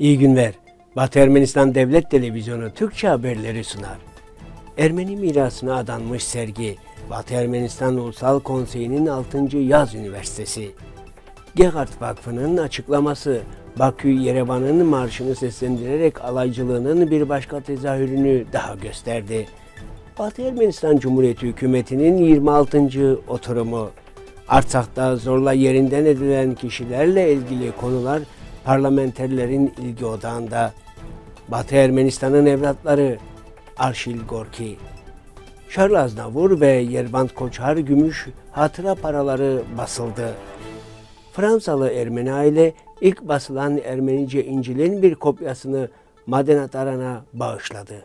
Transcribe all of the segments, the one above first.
İyi günler. Batı Ermenistan Devlet Televizyonu Türkçe haberleri sunar. Ermeni mirasına adanmış sergi Batı Ermenistan Ulusal Konseyi'nin 6. Yaz Üniversitesi. Gegart Vakfı'nın açıklaması Bakü Yerevan'ın marşını seslendirerek alaycılığının bir başka tezahürünü daha gösterdi. Batı Ermenistan Cumhuriyeti hükümetinin 26. oturumu. Artsak'ta zorla yerinden edilen kişilerle ilgili konular parlamenterlerin ilgi odağında Batı Ermenistan'ın evlatları Arşil Gorki, Charles Aznavur ve Yervant Koçar gümüş hatıra paraları basıldı. Fransalı Ermeni aile ilk basılan Ermenice İncil'in bir kopyasını Madenat Aran'a bağışladı.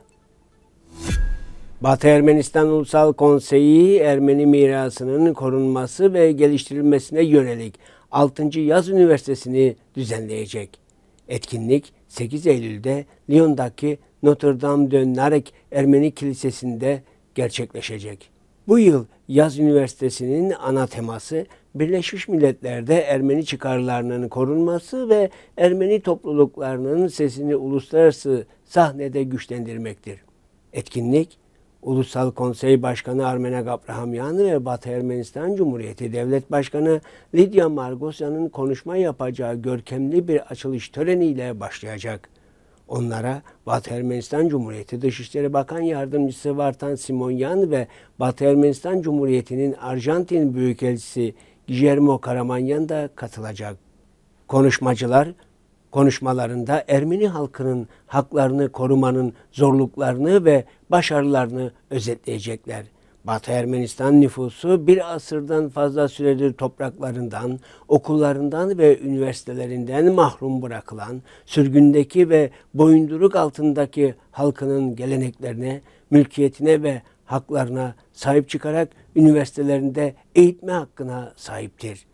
Batı Ermenistan Ulusal Konseyi Ermeni mirasının korunması ve geliştirilmesine yönelik 6. Yaz Üniversitesi'ni düzenleyecek. Etkinlik 8 Eylül'de Lyon'daki Notre Dame de Narek Ermeni Kilisesi'nde gerçekleşecek. Bu yıl Yaz Üniversitesi'nin ana teması Birleşmiş Milletler'de Ermeni çıkarlarının korunması ve Ermeni topluluklarının sesini uluslararası sahnede güçlendirmektir. Etkinlik Ulusal Konsey Başkanı Armena Gabrahamyan ve Batı Ermenistan Cumhuriyeti Devlet Başkanı Lidya Margosyan'ın konuşma yapacağı görkemli bir açılış töreniyle başlayacak. Onlara Batı Ermenistan Cumhuriyeti Dışişleri Bakan Yardımcısı Vartan Simonyan ve Batı Ermenistan Cumhuriyeti'nin Arjantin Büyükelçisi Guillermo Karamanyan da katılacak. Konuşmacılar konuşmalarında Ermeni halkının haklarını korumanın zorluklarını ve başarılarını özetleyecekler. Batı Ermenistan nüfusu bir asırdan fazla süredir topraklarından, okullarından ve üniversitelerinden mahrum bırakılan, sürgündeki ve boyunduruk altındaki halkının geleneklerine, mülkiyetine ve haklarına sahip çıkarak üniversitelerinde eğitme hakkına sahiptir.''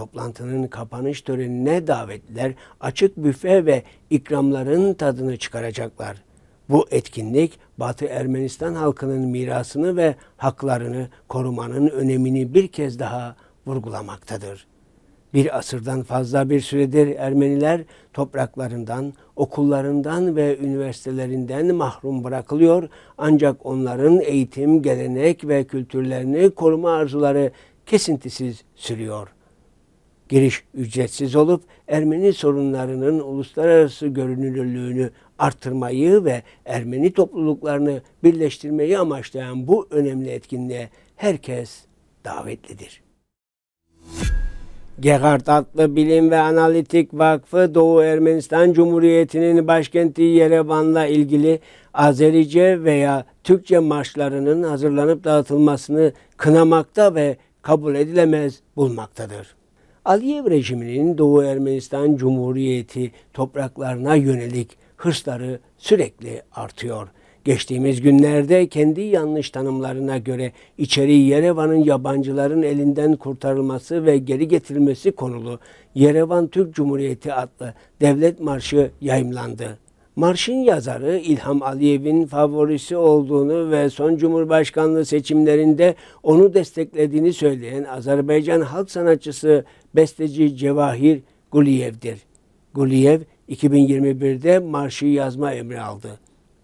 toplantının kapanış törenine davetliler açık büfe ve ikramların tadını çıkaracaklar. Bu etkinlik Batı Ermenistan halkının mirasını ve haklarını korumanın önemini bir kez daha vurgulamaktadır. Bir asırdan fazla bir süredir Ermeniler topraklarından, okullarından ve üniversitelerinden mahrum bırakılıyor ancak onların eğitim, gelenek ve kültürlerini koruma arzuları kesintisiz sürüyor.'' giriş ücretsiz olup Ermeni sorunlarının uluslararası görünürlüğünü artırmayı ve Ermeni topluluklarını birleştirmeyi amaçlayan bu önemli etkinliğe herkes davetlidir. Gerhard adlı Bilim ve Analitik Vakfı Doğu Ermenistan Cumhuriyeti'nin başkenti Yerevan'la ilgili Azerice veya Türkçe marşlarının hazırlanıp dağıtılmasını kınamakta ve kabul edilemez bulmaktadır. Aliyev rejiminin Doğu Ermenistan Cumhuriyeti topraklarına yönelik hırsları sürekli artıyor. Geçtiğimiz günlerde kendi yanlış tanımlarına göre içeri Yerevan'ın yabancıların elinden kurtarılması ve geri getirilmesi konulu Yerevan Türk Cumhuriyeti adlı devlet marşı yayımlandı marşın yazarı İlham Aliyev'in favorisi olduğunu ve son Cumhurbaşkanlığı seçimlerinde onu desteklediğini söyleyen Azerbaycan halk sanatçısı besteci Cevahir Guliyev'dir. Guliyev 2021'de marşı yazma emri aldı.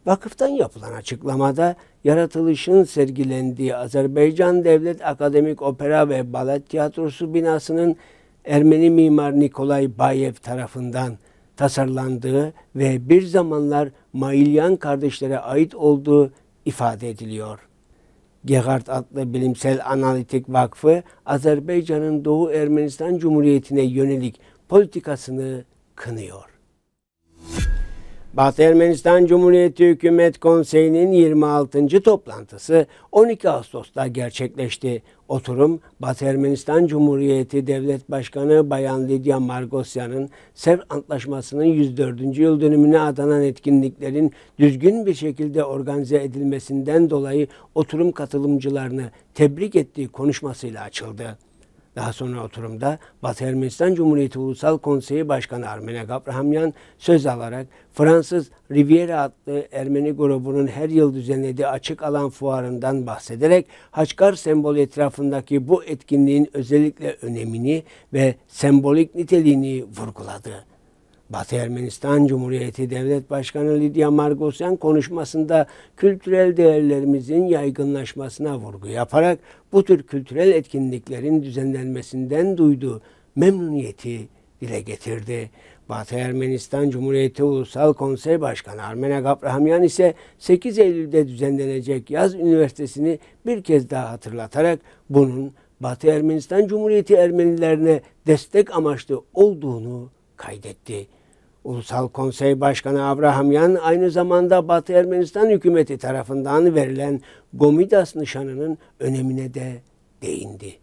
Vakıftan yapılan açıklamada yaratılışın sergilendiği Azerbaycan Devlet Akademik Opera ve Balet Tiyatrosu binasının Ermeni mimar Nikolay Bayev tarafından tasarlandığı ve bir zamanlar Mailyan kardeşlere ait olduğu ifade ediliyor. Gegard adlı bilimsel analitik vakfı Azerbaycan'ın Doğu Ermenistan Cumhuriyeti'ne yönelik politikasını kınıyor. Batı Ermenistan Cumhuriyeti Hükümet Konseyi'nin 26. toplantısı 12 Ağustos'ta gerçekleşti. Oturum Batı Ermenistan Cumhuriyeti Devlet Başkanı Bayan Lidya Margosyan'ın Sev Antlaşması'nın 104. yıl dönümüne adanan etkinliklerin düzgün bir şekilde organize edilmesinden dolayı oturum katılımcılarını tebrik ettiği konuşmasıyla açıldı. Daha sonra oturumda Batı Ermenistan Cumhuriyeti Ulusal Konseyi Başkanı Armene Gabrahamyan söz alarak Fransız Riviera adlı Ermeni grubunun her yıl düzenlediği açık alan fuarından bahsederek Haçkar sembolü etrafındaki bu etkinliğin özellikle önemini ve sembolik niteliğini vurguladı. Batı Ermenistan Cumhuriyeti Devlet Başkanı Lidya Margosyan konuşmasında kültürel değerlerimizin yaygınlaşmasına vurgu yaparak bu tür kültürel etkinliklerin düzenlenmesinden duyduğu memnuniyeti dile getirdi. Batı Ermenistan Cumhuriyeti Ulusal Konsey Başkanı Armena Gabrahamyan ise 8 Eylül'de düzenlenecek yaz üniversitesini bir kez daha hatırlatarak bunun Batı Ermenistan Cumhuriyeti Ermenilerine destek amaçlı olduğunu kaydetti. Ulusal Konsey Başkanı Abrahamyan aynı zamanda Batı Ermenistan hükümeti tarafından verilen Gomidas nişanının önemine de değindi.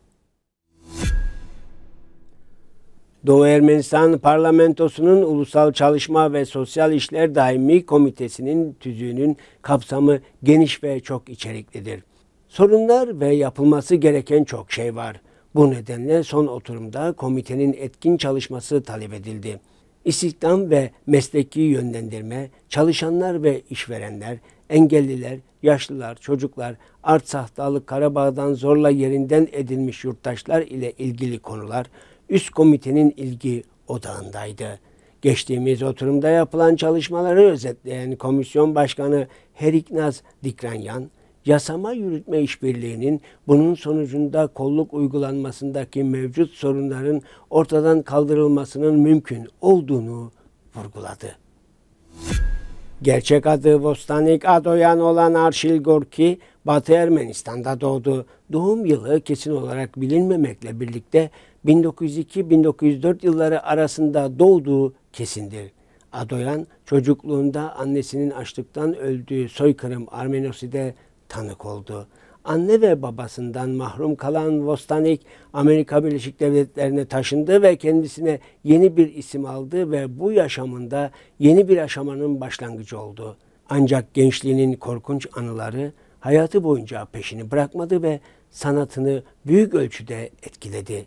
Doğu Ermenistan Parlamentosu'nun Ulusal Çalışma ve Sosyal İşler Daimi Komitesi'nin tüzüğünün kapsamı geniş ve çok içeriklidir. Sorunlar ve yapılması gereken çok şey var. Bu nedenle son oturumda komitenin etkin çalışması talep edildi. İstihdam ve mesleki yönlendirme, çalışanlar ve işverenler, engelliler, yaşlılar, çocuklar, art sahtalık Karabağ'dan zorla yerinden edilmiş yurttaşlar ile ilgili konular üst komitenin ilgi odağındaydı. Geçtiğimiz oturumda yapılan çalışmaları özetleyen Komisyon Başkanı Heriknaz Dikranyan, yasama yürütme işbirliğinin bunun sonucunda kolluk uygulanmasındaki mevcut sorunların ortadan kaldırılmasının mümkün olduğunu vurguladı. Gerçek adı Vostanik Adoyan olan Arşil Gorki, Batı Ermenistan'da doğdu. Doğum yılı kesin olarak bilinmemekle birlikte 1902-1904 yılları arasında doğduğu kesindir. Adoyan çocukluğunda annesinin açlıktan öldüğü soykırım Armenoside tanık oldu. Anne ve babasından mahrum kalan Vostanik Amerika Birleşik Devletleri'ne taşındı ve kendisine yeni bir isim aldı ve bu yaşamında yeni bir aşamanın başlangıcı oldu. Ancak gençliğinin korkunç anıları hayatı boyunca peşini bırakmadı ve sanatını büyük ölçüde etkiledi.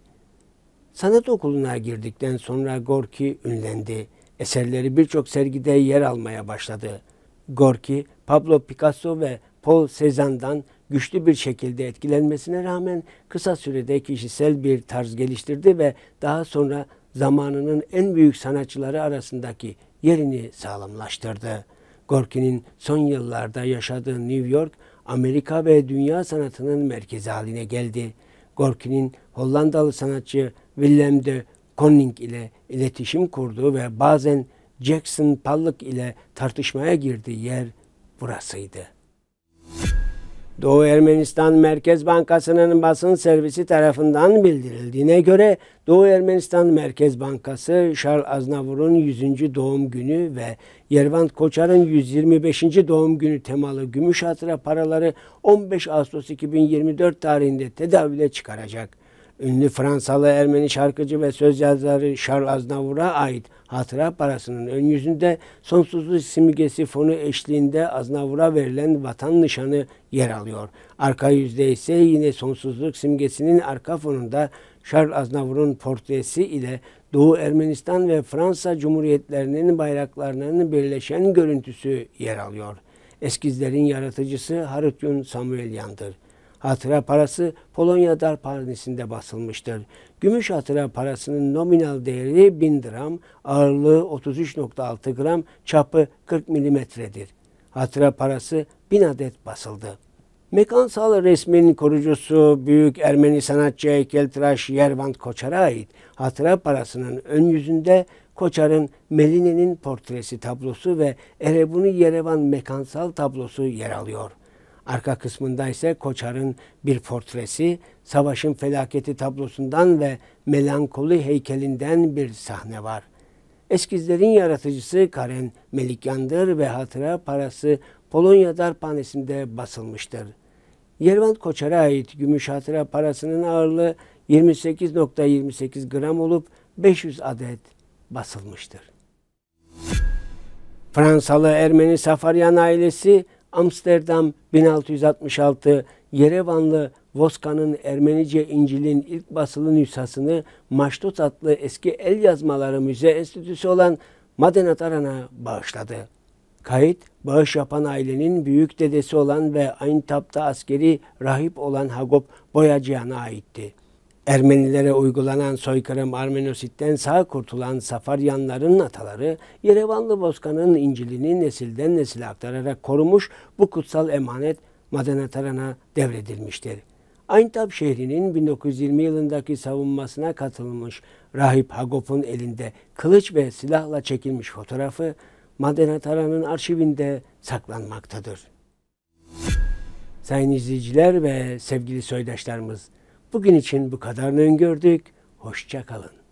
Sanat okuluna girdikten sonra Gorki ünlendi. Eserleri birçok sergide yer almaya başladı. Gorki, Pablo Picasso ve Paul Cézanne'dan güçlü bir şekilde etkilenmesine rağmen kısa sürede kişisel bir tarz geliştirdi ve daha sonra zamanının en büyük sanatçıları arasındaki yerini sağlamlaştırdı. Gorki'nin son yıllarda yaşadığı New York, Amerika ve dünya sanatının merkezi haline geldi. Gorki'nin Hollandalı sanatçı Willem de Koning ile iletişim kurduğu ve bazen Jackson Pollock ile tartışmaya girdiği yer burasıydı. Doğu Ermenistan Merkez Bankası'nın basın servisi tarafından bildirildiğine göre Doğu Ermenistan Merkez Bankası Şarl Aznavur'un 100. doğum günü ve Yervant Koçar'ın 125. doğum günü temalı gümüş hatıra paraları 15 Ağustos 2024 tarihinde tedavüle çıkaracak ünlü Fransalı Ermeni şarkıcı ve söz yazarı Charles Aznavour'a ait hatıra parasının ön yüzünde sonsuzluk simgesi fonu eşliğinde Aznavur'a verilen vatan nişanı yer alıyor. Arka yüzde ise yine sonsuzluk simgesinin arka fonunda Charles Aznavur'un portresi ile Doğu Ermenistan ve Fransa Cumhuriyetlerinin bayraklarının birleşen görüntüsü yer alıyor. Eskizlerin yaratıcısı Harutyun Samuelyan'dır hatıra parası Polonya Darphanesi'nde basılmıştır. Gümüş hatıra parasının nominal değeri 1000 dram, ağırlığı 33.6 gram, çapı 40 milimetredir. Hatıra parası 1000 adet basıldı. Mekansal resmin kurucusu büyük Ermeni sanatçı heykeltıraş Yervant Koçar'a ait hatıra parasının ön yüzünde Koçar'ın Meline'nin portresi tablosu ve Erebuni Yerevan mekansal tablosu yer alıyor.'' Arka kısmında ise Koçar'ın bir portresi, savaşın felaketi tablosundan ve melankoli heykelinden bir sahne var. Eskizlerin yaratıcısı Karen Melikyan'dır ve hatıra parası Polonya Darphanesi'nde basılmıştır. Yervant Koçar'a ait gümüş hatıra parasının ağırlığı 28.28 .28 gram olup 500 adet basılmıştır. Fransalı Ermeni Safaryan ailesi Amsterdam 1666, Yerevanlı Voska'nın Ermenice İncil'in ilk basılı nüshasını Maştut adlı eski el yazmaları müze enstitüsü olan Maden Ataran'a bağışladı. Kayıt, bağış yapan ailenin büyük dedesi olan ve aynı Aintap'ta askeri rahip olan Hagop Boyacıyan'a aitti. Ermenilere uygulanan soykırım Armenositten sağ kurtulan Safaryanların ataları Yerevanlı Bozkan'ın İncil'ini nesilden nesile aktararak korumuş bu kutsal emanet Madanataran'a devredilmiştir. Aintab şehrinin 1920 yılındaki savunmasına katılmış Rahip Hagop'un elinde kılıç ve silahla çekilmiş fotoğrafı Madanataran'ın arşivinde saklanmaktadır. Sayın izleyiciler ve sevgili soydaşlarımız, Bugün için bu kadarını öngördük. Hoşça kalın.